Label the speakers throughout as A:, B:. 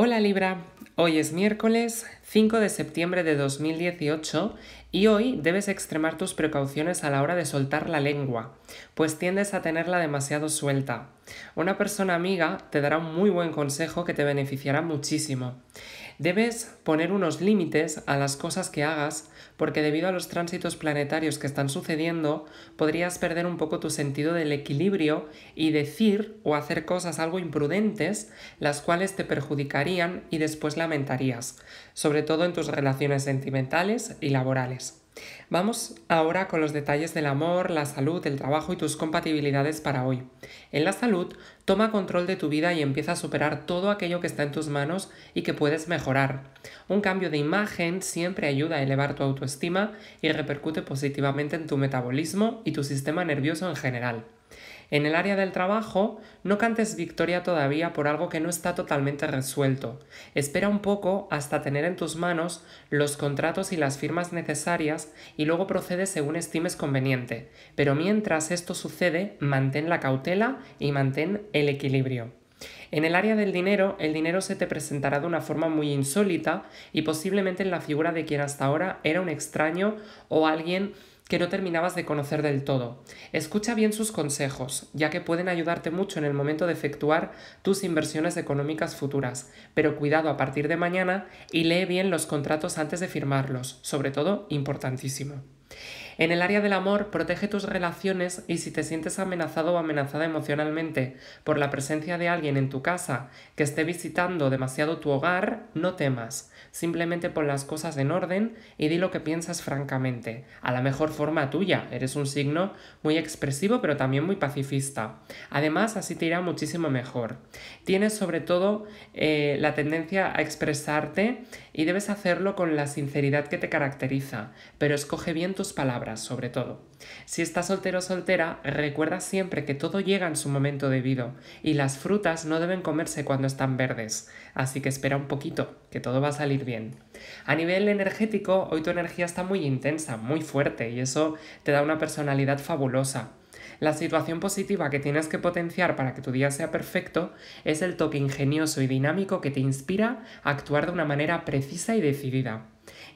A: Hola Libra, hoy es miércoles 5 de septiembre de 2018 y hoy debes extremar tus precauciones a la hora de soltar la lengua, pues tiendes a tenerla demasiado suelta. Una persona amiga te dará un muy buen consejo que te beneficiará muchísimo. Debes poner unos límites a las cosas que hagas porque debido a los tránsitos planetarios que están sucediendo podrías perder un poco tu sentido del equilibrio y decir o hacer cosas algo imprudentes las cuales te perjudicarían y después lamentarías, sobre todo en tus relaciones sentimentales y laborales. Vamos ahora con los detalles del amor, la salud, el trabajo y tus compatibilidades para hoy. En la salud, toma control de tu vida y empieza a superar todo aquello que está en tus manos y que puedes mejorar. Un cambio de imagen siempre ayuda a elevar tu autoestima y repercute positivamente en tu metabolismo y tu sistema nervioso en general. En el área del trabajo, no cantes victoria todavía por algo que no está totalmente resuelto. Espera un poco hasta tener en tus manos los contratos y las firmas necesarias y luego procede según estimes conveniente. Pero mientras esto sucede, mantén la cautela y mantén el equilibrio. En el área del dinero, el dinero se te presentará de una forma muy insólita y posiblemente en la figura de quien hasta ahora era un extraño o alguien que no terminabas de conocer del todo. Escucha bien sus consejos, ya que pueden ayudarte mucho en el momento de efectuar tus inversiones económicas futuras, pero cuidado a partir de mañana y lee bien los contratos antes de firmarlos, sobre todo importantísimo. En el área del amor, protege tus relaciones y si te sientes amenazado o amenazada emocionalmente por la presencia de alguien en tu casa que esté visitando demasiado tu hogar, no temas. Simplemente pon las cosas en orden y di lo que piensas francamente, a la mejor forma tuya. Eres un signo muy expresivo pero también muy pacifista. Además, así te irá muchísimo mejor. Tienes sobre todo eh, la tendencia a expresarte y debes hacerlo con la sinceridad que te caracteriza, pero escoge bien tus palabras sobre todo. Si estás soltero o soltera, recuerda siempre que todo llega en su momento debido y las frutas no deben comerse cuando están verdes, así que espera un poquito, que todo va a salir bien. A nivel energético, hoy tu energía está muy intensa, muy fuerte y eso te da una personalidad fabulosa. La situación positiva que tienes que potenciar para que tu día sea perfecto es el toque ingenioso y dinámico que te inspira a actuar de una manera precisa y decidida.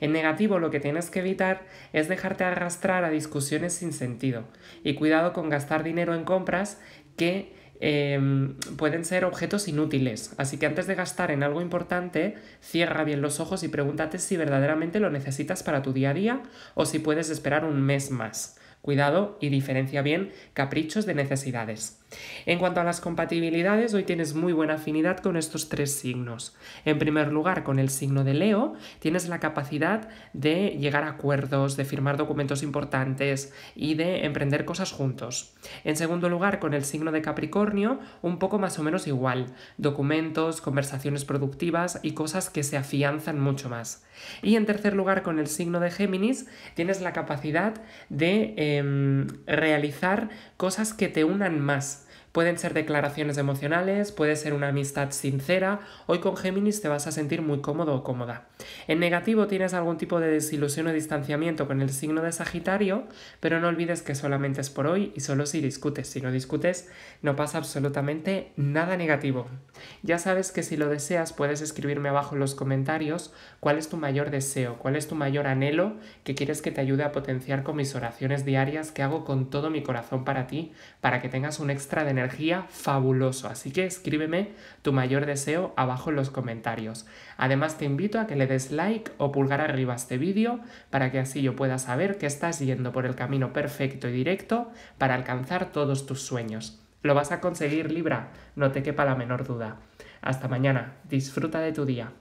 A: En negativo lo que tienes que evitar es dejarte arrastrar a discusiones sin sentido y cuidado con gastar dinero en compras que em, pueden ser objetos inútiles. Así que antes de gastar en algo importante, cierra bien los ojos y pregúntate si verdaderamente lo necesitas para tu día a día o si puedes esperar un mes más. Cuidado y diferencia bien caprichos de necesidades. En cuanto a las compatibilidades, hoy tienes muy buena afinidad con estos tres signos. En primer lugar, con el signo de Leo, tienes la capacidad de llegar a acuerdos, de firmar documentos importantes y de emprender cosas juntos. En segundo lugar, con el signo de Capricornio, un poco más o menos igual. Documentos, conversaciones productivas y cosas que se afianzan mucho más. Y en tercer lugar, con el signo de Géminis, tienes la capacidad de em, realizar cosas que te unan más Pueden ser declaraciones emocionales, puede ser una amistad sincera. Hoy con Géminis te vas a sentir muy cómodo o cómoda. En negativo tienes algún tipo de desilusión o distanciamiento con el signo de Sagitario, pero no olvides que solamente es por hoy y solo si discutes. Si no discutes, no pasa absolutamente nada negativo. Ya sabes que si lo deseas puedes escribirme abajo en los comentarios cuál es tu mayor deseo, cuál es tu mayor anhelo que quieres que te ayude a potenciar con mis oraciones diarias que hago con todo mi corazón para ti, para que tengas un extra de energía energía fabuloso, así que escríbeme tu mayor deseo abajo en los comentarios. Además te invito a que le des like o pulgar arriba a este vídeo para que así yo pueda saber que estás yendo por el camino perfecto y directo para alcanzar todos tus sueños. Lo vas a conseguir Libra, no te quepa la menor duda. Hasta mañana, disfruta de tu día.